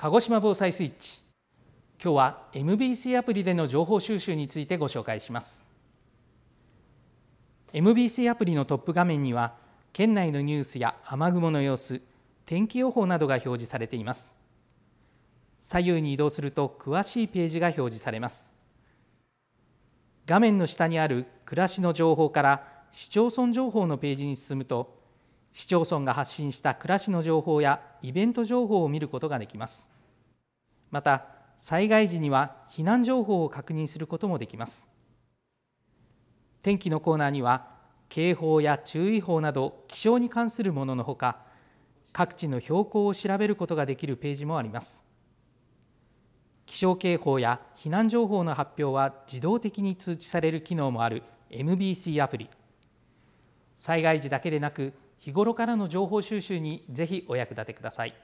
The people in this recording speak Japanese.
鹿児島防災スイッチ今日は MBC アプリでの情報収集についてご紹介します MBC アプリのトップ画面には県内のニュースや雨雲の様子天気予報などが表示されています左右に移動すると詳しいページが表示されます画面の下にある暮らしの情報から市町村情報のページに進むと市町村が発信した暮らしの情報やイベント情報を見ることができますまた災害時には避難情報を確認することもできます天気のコーナーには警報や注意報など気象に関するもののほか各地の標高を調べることができるページもあります気象警報や避難情報の発表は自動的に通知される機能もある MBC アプリ災害時だけでなく日頃からの情報収集にぜひお役立てください。